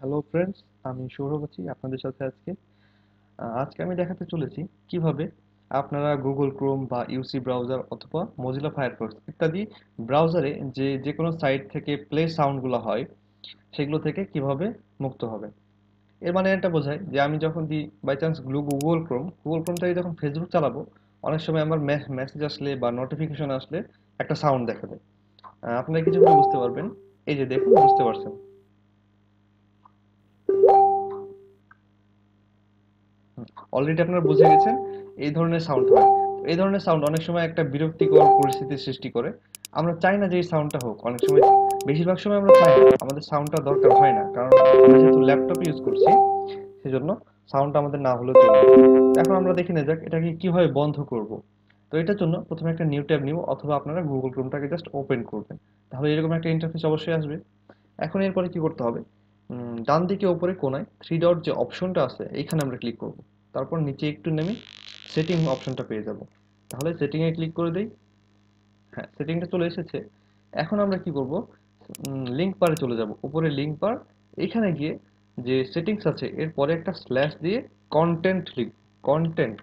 hello friends আমি সৌরভ আছি আপনাদের সাথে আজকে আজকে আমি দেখাতে চলেছি কিভাবে আপনারা গুগল ক্রোম বা ইউসি ব্রাউজার অথবা মজিলা ফায়ারফক্স ইত্যাদি ব্রাউজারে যে যে কোনো সাইট থেকে প্লে সাউন্ডগুলো হয় সেগুলো থেকে কিভাবে মুক্ত হবে এর মানে এটা বোঝায় যে আমি যখন দিই by chance Google Chrome Google Chrome থেকে যখন ফেসবুক চালাবো অনেক সময় আমার মেসেজ আসলে বা নোটিফিকেশন আসলে একটা সাউন্ড দেখা দেয় আপনারা কিছু বুঝতে পারবেন এই যে দেখুন বুঝতে পারছেন অলরেডি আপনারা বুঝে গেছেন এই ধরনের সাউন্ড হয় এই ধরনের সাউন্ড অনেক সময় একটা বিরক্তিকর পরিস্থিতির সৃষ্টি করে আমরা চাই না যে এই সাউন্ডটা হোক অনেক সময় বেশিরভাগ সময় আমরা চাই আমাদের সাউন্ডটা দরকার হয় না কারণ আমরা যেহেতু ল্যাপটপ ইউজ করছি সেই জন্য সাউন্ডটা আমাদের না হলেও চলবে এখন আমরা দেখে নিয়ে যাক এটাকে কীভাবে বন্ধ করব তো এটার জন্য প্রথমে একটা নিউ ট্যাব নিব অথবা আপনারা গুগল ক্রোমটাকে জাস্ট ওপেন করবেন তাহলে এরকম একটা ইন্টারফেস অবশ্যই আসবে এখন এরপরে কি করতে হবে ডান দিকে ওপরে কোনায় থ্রি ডট যে অপশনটা আছে এখানে আমরা ক্লিক করব তারপর নিচে একটু নেমে সেটিং অপশনটা পেয়ে যাব তাহলে সেটিংয়ে ক্লিক করে দিই হ্যাঁ সেটিংটা চলে এসেছে এখন আমরা কি করব লিঙ্ক পারে চলে যাব উপরে লিঙ্ক পার এখানে গিয়ে যে সেটিংস আছে এর পরে একটা স্ল্যাশ দিয়ে কন্টেন্ট লিখ কন্টেন্ট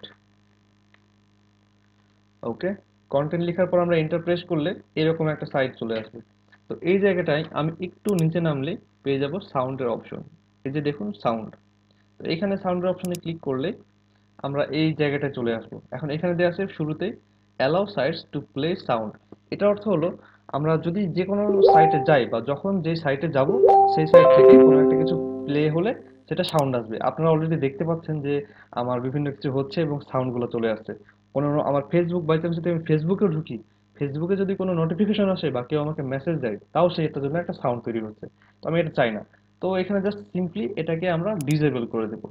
ওকে কন্টেন্ট লেখার পর আমরা এন্টারপ্রেস করলে এরকম একটা সাইট চলে আসবে তো এই জায়গাটায় আমি একটু নিচে নামলে পেয়ে যাব সাউন্ডের অপশন এই যে দেখুন সাউন্ড তো এখানে সাউন্ডের অপশনে ক্লিক করলে আমরা এই জায়গাটা চলে আসব এখন এখানে দেওয়া আছে শুরুতে allow sites to play sound এটা অর্থ হলো আমরা যদি যে কোনো সাইটে যাই বা যখন যে সাইটে যাব সেই সাইট থেকে কোনো একটা কিছু প্লে হলে সেটা সাউন্ড আসবে আপনারা অলরেডি দেখতে পাচ্ছেন যে আমার বিভিন্ন কিছু হচ্ছে এবং সাউন্ডগুলো চলে আসছে কোনো আমার ফেসবুক বাই চান্স যদি আমি ফেসবুকেও ঢুকি ফেসবুকে যদি কোনো নোটিফিকেশন আসে বা কেউ আমাকে মেসেজ দেয় তাও সে এটার জন্য একটা সাউন্ড তৈরি হচ্ছে তো আমি এটা চাই না তো এখানে জাস্ট সিম্পলি এটাকে আমরা ডিজেবল করে দেব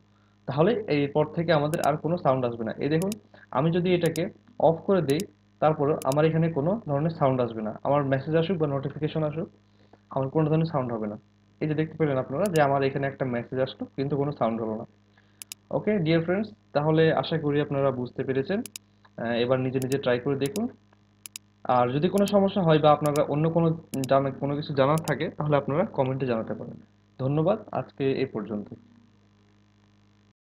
তাহলে এরপর থেকে আমাদের আর কোনো সাউন্ড আসবে না এই দেখুন আমি যদি এটাকে অফ করে দিই তারপরে আমার এখানে কোনো ধরনের সাউন্ড আসবে না আমার মেসেজ আসুক বা নোটিফিকেশন আসুক আমার কোনো ধরনের সাউন্ড হবে না এই যে দেখতে পেলেন আপনারা যে আমার এখানে একটা মেসেজ আসলো কিন্তু কোনো সাউন্ড হলো না ওকে ডিয়ার ফ্রেন্ডস তাহলে আশা করি আপনারা বুঝতে পেরেছেন এবার নিজে নিজে ট্রাই করে দেখুন আর যদি কোনো সমস্যা হয় বা আপনারা অন্য কোনো জানা কোনো কিছু জানার থাকে তাহলে আপনারা কমেন্টে জানাতে পারেন ধন্যবাদ আজকে এ পর্যন্ত